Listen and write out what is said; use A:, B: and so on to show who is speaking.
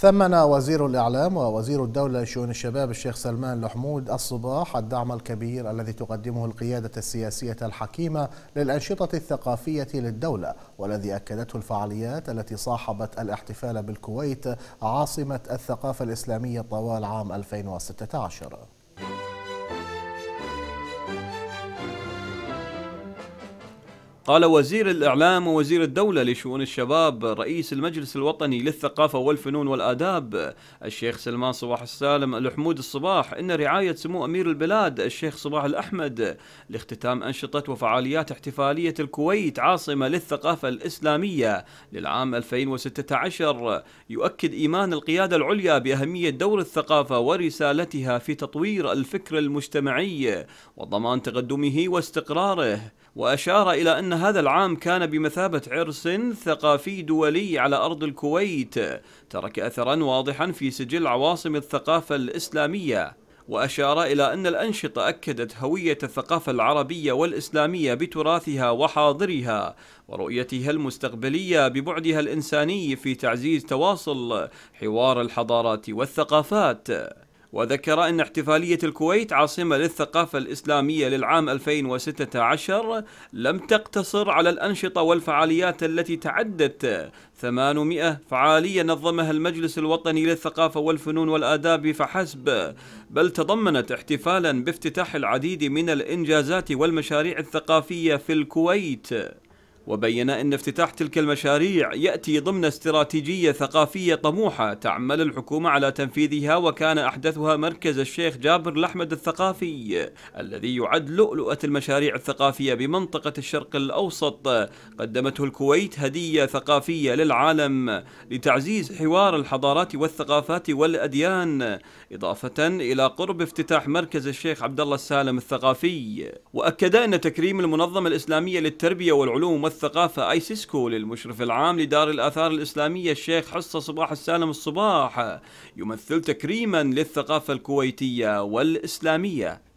A: ثمن وزير الإعلام ووزير الدولة لشؤون الشباب الشيخ سلمان الحمود الصباح الدعم الكبير الذي تقدمه القيادة السياسية الحكيمة للأنشطة الثقافية للدولة والذي أكدته الفعاليات التي صاحبت الاحتفال بالكويت عاصمة الثقافة الإسلامية طوال عام 2016
B: قال وزير الإعلام ووزير الدولة لشؤون الشباب رئيس المجلس الوطني للثقافة والفنون والآداب الشيخ سلمان صباح السالم الحمود الصباح إن رعاية سمو أمير البلاد الشيخ صباح الأحمد لاختتام أنشطة وفعاليات احتفالية الكويت عاصمة للثقافة الإسلامية للعام 2016 يؤكد إيمان القيادة العليا بأهمية دور الثقافة ورسالتها في تطوير الفكر المجتمعي وضمان تقدمه واستقراره وأشار إلى أن أن هذا العام كان بمثابة عرس ثقافي دولي على أرض الكويت ترك أثرا واضحا في سجل عواصم الثقافة الإسلامية وأشار إلى أن الأنشطة أكدت هوية الثقافة العربية والإسلامية بتراثها وحاضرها ورؤيتها المستقبلية ببعدها الإنساني في تعزيز تواصل حوار الحضارات والثقافات وذكر أن احتفالية الكويت عاصمة للثقافة الإسلامية للعام 2016 لم تقتصر على الأنشطة والفعاليات التي تعدت 800 فعالية نظمها المجلس الوطني للثقافة والفنون والآداب فحسب بل تضمنت احتفالا بافتتاح العديد من الإنجازات والمشاريع الثقافية في الكويت وبين أن افتتاح تلك المشاريع يأتي ضمن استراتيجية ثقافية طموحة تعمل الحكومة على تنفيذها وكان أحدثها مركز الشيخ جابر الأحمد الثقافي الذي يعد لؤلؤة المشاريع الثقافية بمنطقة الشرق الأوسط قدمته الكويت هدية ثقافية للعالم لتعزيز حوار الحضارات والثقافات والأديان إضافة إلى قرب افتتاح مركز الشيخ عبد الله السالم الثقافي وأكد أن تكريم المنظمة الإسلامية للتربية والعلوم والثقافة والثقافة أي سيسكو للمشرف العام لدار الآثار الإسلامية الشيخ حصة صباح السالم الصباح يمثل تكريما للثقافة الكويتية والإسلامية